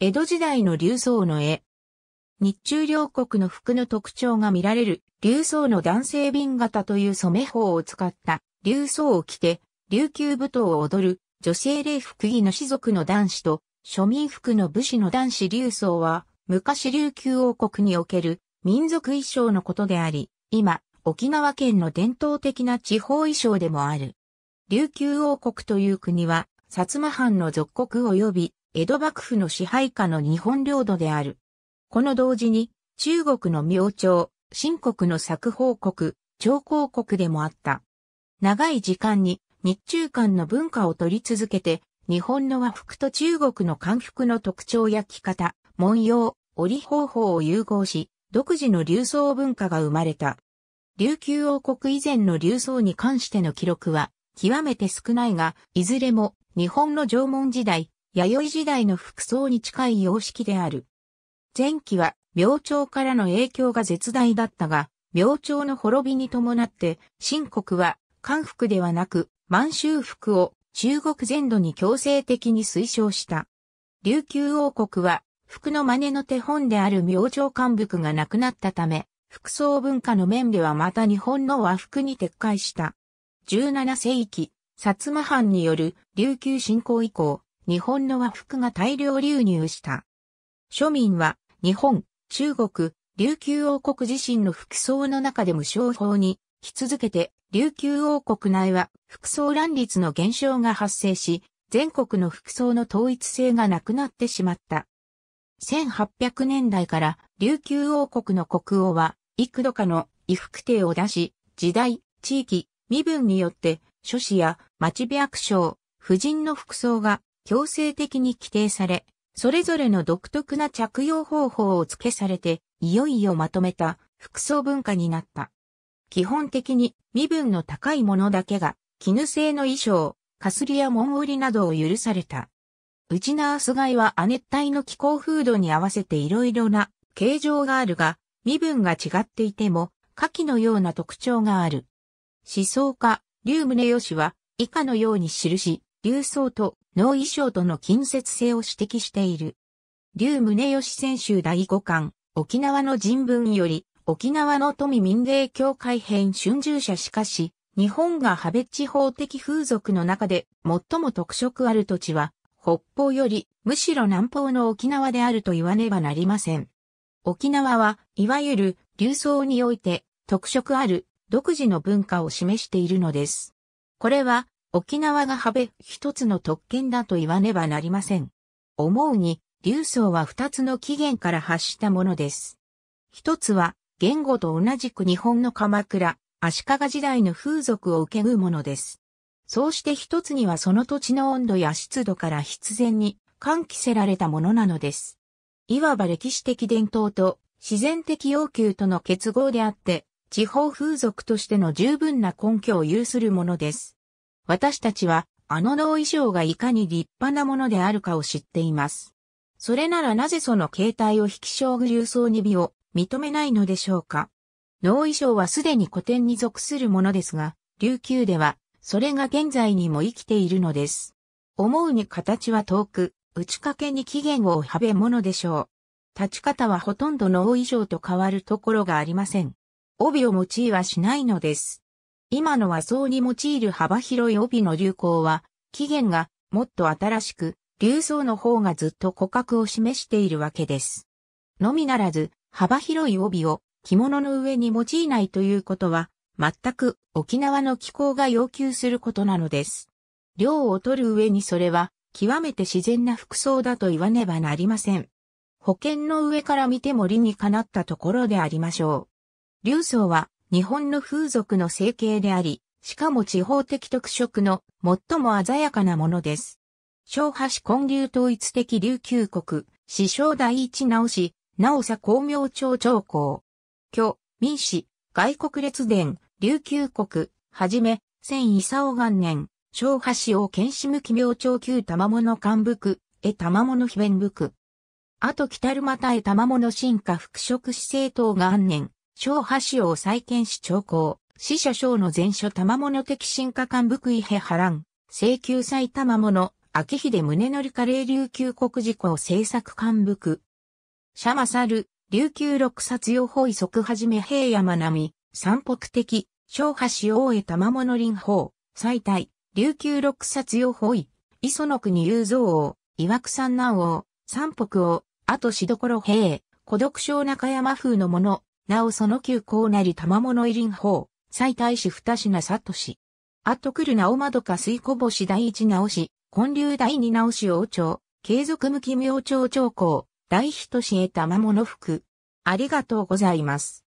江戸時代の流僧の絵。日中両国の服の特徴が見られる、流僧の男性瓶型という染め法を使った、流僧を着て、琉球舞踏を踊る、女性礼服儀の士族の男子と、庶民服の武士の男子流僧は、昔琉球王国における民族衣装のことであり、今、沖縄県の伝統的な地方衣装でもある。琉球王国という国は、薩摩藩の属国及び江戸幕府の支配下の日本領土である。この同時に、中国の明朝、新国の作法国、朝貢国でもあった。長い時間に日中間の文化を取り続けて、日本の和服と中国の漢服の特徴や着方、文様、織方法を融合し、独自の流送文化が生まれた。琉球王国以前の流送に関しての記録は、極めて少ないが、いずれも日本の縄文時代、弥生時代の服装に近い様式である。前期は明朝からの影響が絶大だったが、明朝の滅びに伴って、清国は漢服ではなく満州服を中国全土に強制的に推奨した。琉球王国は服の真似の手本である明朝漢服がなくなったため、服装文化の面ではまた日本の和服に撤回した。17世紀、薩摩藩による琉球侵攻以降、日本の和服が大量流入した。庶民は日本、中国、琉球王国自身の服装の中で無償法に引き続けて琉球王国内は服装乱立の減少が発生し、全国の服装の統一性がなくなってしまった。1800年代から琉球王国の国王は幾度かの衣服定を出し、時代、地域、身分によって諸子や町部役所、婦人の服装が強制的に規定され、それぞれの独特な着用方法を付けされて、いよいよまとめた服装文化になった。基本的に身分の高いものだけが、絹製の衣装、かすりや紋織などを許された。ウチナース街は亜熱帯の気候風土に合わせていろいろな形状があるが、身分が違っていても、下記のような特徴がある。思想家、竜宗義は、以下のように記し、流僧と脳衣装との近接性を指摘している。竜宗義選手第5巻、沖縄の人文より、沖縄の富民芸協会編春秋社しかし、日本が派別地方的風俗の中で最も特色ある土地は、北方よりむしろ南方の沖縄であると言わねばなりません。沖縄は、いわゆる流層において特色ある独自の文化を示しているのです。これは沖縄がハベ一つの特権だと言わねばなりません。思うに、流層は二つの起源から発したものです。一つは、言語と同じく日本の鎌倉、足利時代の風俗を受けぐうものです。そうして一つにはその土地の温度や湿度から必然に喚起せられたものなのです。いわば歴史的伝統と自然的要求との結合であって、地方風俗としての十分な根拠を有するものです。私たちは、あの脳衣装がいかに立派なものであるかを知っています。それならなぜその形態を引き将軍流層に美を認めないのでしょうか。脳衣装はすでに古典に属するものですが、琉球では、それが現在にも生きているのです。思うに形は遠く、打ち掛けに起源をはべものでしょう。立ち方はほとんど脳衣装と変わるところがありません。帯を用いはしないのです。今の和装に用いる幅広い帯の流行は、起源がもっと新しく、流装の方がずっと骨格を示しているわけです。のみならず、幅広い帯を着物の上に用いないということは、全く沖縄の気候が要求することなのです。量を取る上にそれは、極めて自然な服装だと言わねばなりません。保険の上から見ても理にかなったところでありましょう。流装は日本の風俗の成形であり、しかも地方的特色の最も鮮やかなものです。小橋根流統一的琉球国、師匠第一直し、直佐光明朝長公。巨、民氏、外国列伝、琉球国、はじめ、千伊佐元年、小橋を剣士向き明朝旧玉物幹部区、え玉物秘弁部区。あと北るまたえ玉物進化復職姿勢等が安年、小波市を再建し長考、死者小の前書玉物的進化官区井へ波乱、請求祭玉物、秋秀宗則加齢琉球国事故政策官区、シャマサル、琉球六殺用法遺則はじめ平山並、三北的、小波市大江玉物林法、最大、琉球六殺用法遺、磯の国雄造王、岩草南王、三北王、あとしどころ平、孤独症中山風のもの、なおその旧校なり玉物入林法、最大使二品里氏。あと来るなおまどか水こぼし第一直し、混流第二直し王朝、継続向き明朝長公、大人氏へ玉物服。ありがとうございます。